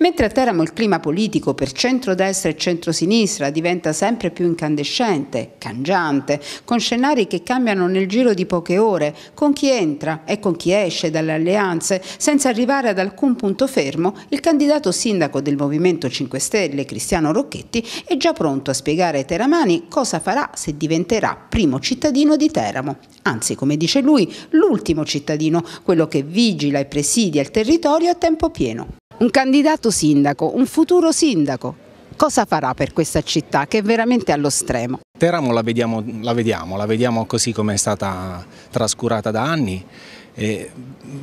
Mentre a Teramo il clima politico per centrodestra e centrosinistra diventa sempre più incandescente, cangiante, con scenari che cambiano nel giro di poche ore, con chi entra e con chi esce dalle alleanze, senza arrivare ad alcun punto fermo, il candidato sindaco del Movimento 5 Stelle, Cristiano Rocchetti, è già pronto a spiegare ai teramani cosa farà se diventerà primo cittadino di Teramo. Anzi, come dice lui, l'ultimo cittadino, quello che vigila e presidia il territorio a tempo pieno un candidato sindaco, un futuro sindaco, cosa farà per questa città che è veramente allo stremo? Teramo la vediamo, la vediamo, la vediamo così come è stata trascurata da anni eh,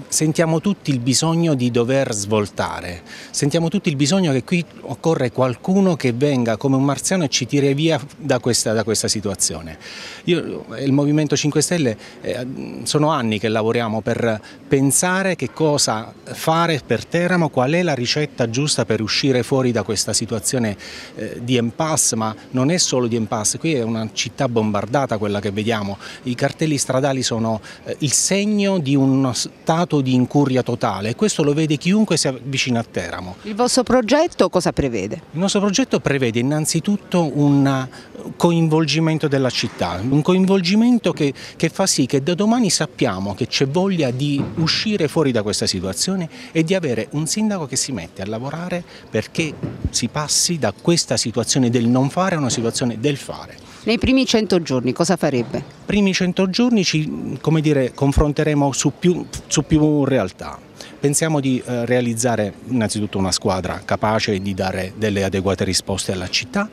sentiamo tutti il bisogno di dover svoltare, sentiamo tutti il bisogno che qui occorre qualcuno che venga come un marziano e ci tiri via da questa, da questa situazione. Io e il Movimento 5 Stelle eh, sono anni che lavoriamo per pensare che cosa fare per Teramo, qual è la ricetta giusta per uscire fuori da questa situazione eh, di impasse, ma non è solo di impasse, qui è una città bombardata quella che vediamo, i cartelli stradali sono eh, il segno di un uno stato di incuria totale e questo lo vede chiunque si avvicina a Teramo. Il vostro progetto cosa prevede? Il nostro progetto prevede innanzitutto un coinvolgimento della città, un coinvolgimento che, che fa sì che da domani sappiamo che c'è voglia di uscire fuori da questa situazione e di avere un sindaco che si mette a lavorare perché si passi da questa situazione del non fare a una situazione del fare. Nei primi 100 giorni cosa farebbe? primi 100 giorni ci dire, confronteremo su più, su più realtà. Pensiamo di eh, realizzare innanzitutto una squadra capace di dare delle adeguate risposte alla città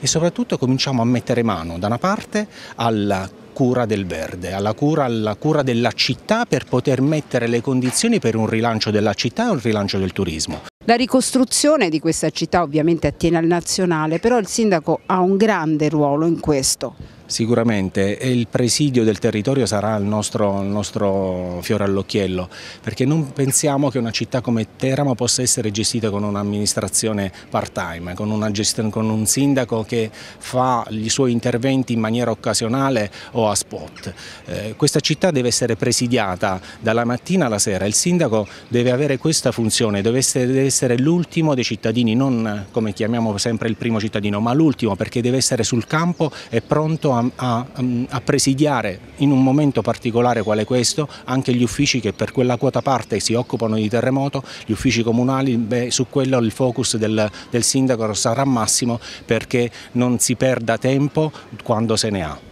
e soprattutto cominciamo a mettere mano da una parte alla cura del verde, alla cura, alla cura, della città per poter mettere le condizioni per un rilancio della città e un rilancio del turismo. La ricostruzione di questa città ovviamente attiene al nazionale, però il sindaco ha un grande ruolo in questo. Sicuramente il presidio del territorio sarà il nostro, il nostro, fiore all'occhiello perché non pensiamo che una città come Teramo possa essere gestita con un'amministrazione part time, con, con, un sindaco che fa i suoi interventi in maniera occasionale o a spot. Eh, questa città deve essere presidiata dalla mattina alla sera, il sindaco deve avere questa funzione, deve essere, essere l'ultimo dei cittadini, non come chiamiamo sempre il primo cittadino ma l'ultimo perché deve essere sul campo e pronto a a, a, a, presidiare in un momento particolare quale questo anche gli uffici che per quella quota parte si occupano di terremoto, gli uffici comunali, beh, su quello il focus del, del sindaco sarà massimo perché non si perda tempo quando se ne ha.